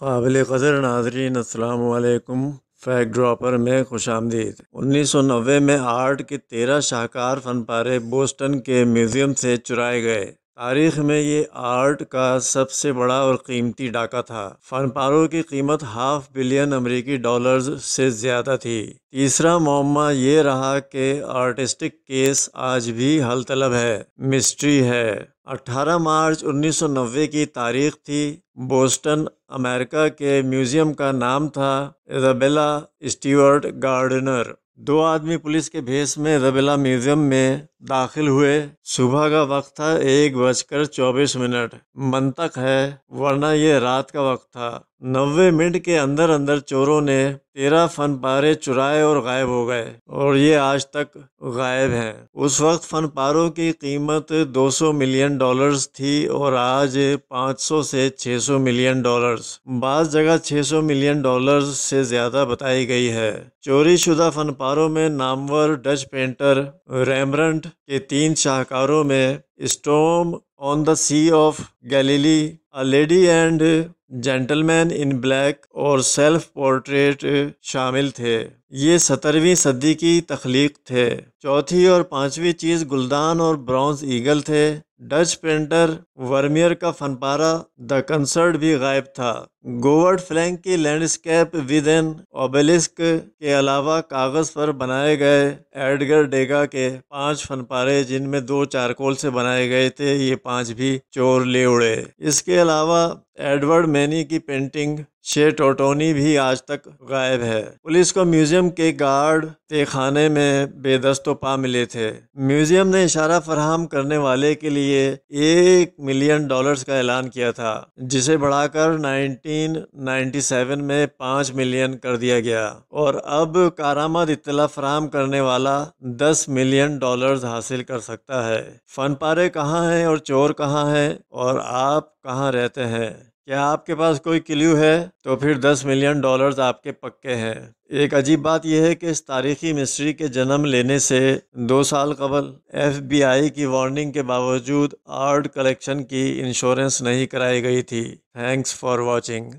काबिल कदर नाजरीन असलकम फैक ड्रॉपर में खुश आमदीद उन्नीस सौ नबे में आर्ट के तेरह शाहकार फनपारे बोस्टन के म्यूज़ियम से चुराए गए तारीख में ये आर्ट का सबसे बड़ा और कीमती डाका था फनपारों की कीमत हाफ बिलियन अमेरिकी डॉलर्स से ज़्यादा थी तीसरा मामा ये रहा कि आर्टिस्टिक केस आज भी हल तलब है मिस्ट्री है 18 मार्च 1990 की तारीख थी बोस्टन अमेरिका के म्यूज़ियम का नाम था इजाबेला स्टीवर्ट गार्डनर दो आदमी पुलिस के भेस में इजाबेला म्यूज़ियम में दाखिल हुए सुबह का वक्त था एक बजकर चौबीस मिनट मनतक है वरना ये रात का वक्त था नब्बे मिनट के अंदर अंदर चोरों ने तेरह फन पारे चुराए और गायब हो गए और ये आज तक गायब हैं उस वक्त फन पारों की कीमत 200 मिलियन डॉलर्स थी और आज 500 से 600 मिलियन डॉलर्स बाद जगह 600 मिलियन डॉलर्स से ज़्यादा बताई गई है चोरी शुदा फन पारों में नामवर डच पेंटर रेमरंट के तीन शाहकारों में storm on the sea of Galilee a lady and gentleman in black और सेल्फ पोर्ट्रेट शामिल थे ये सत्रहवीं सदी की तख्लीक थे चौथी और पांचवी चीज़ गुलदान और ब्रॉन्ज ईगल थे डच पेंटर वर्मियर का फनपारा द कंसर्ट भी गायब था गोवर्ड फ्लैंक की लैंडस्केप विद एन ओबेलिस्क के अलावा कागज़ पर बनाए गए एडगर डेगा के पांच फनपारे जिनमें दो चारकोल से बनाए गए थे ये पांच भी चोर ले उड़े इसके अलावा एडवर्ड मैनी की पेंटिंग शे टोटोनी भी आज तक गायब है पुलिस को म्यूजियम के गार्ड खाने में बेदस्तो पा मिले थे म्यूजियम ने इशारा फराहम करने वाले के लिए एक मिलियन डॉलर्स का ऐलान किया था जिसे बढ़ाकर 1997 में पाँच मिलियन कर दिया गया और अब कारामद इतला फराहम करने वाला दस मिलियन डॉलर्स हासिल कर सकता है फन पारे कहाँ हैं और चोर कहाँ हैं और आप कहाँ रहते हैं क्या आपके पास कोई क्ल्यू है तो फिर दस मिलियन डॉलर्स आपके पक्के हैं एक अजीब बात यह है कि इस तारीखी मिस्ट्री के जन्म लेने से दो साल कबल एफबीआई की वार्निंग के बावजूद आर्ट कलेक्शन की इंश्योरेंस नहीं कराई गई थी थैंक्स फॉर वॉचिंग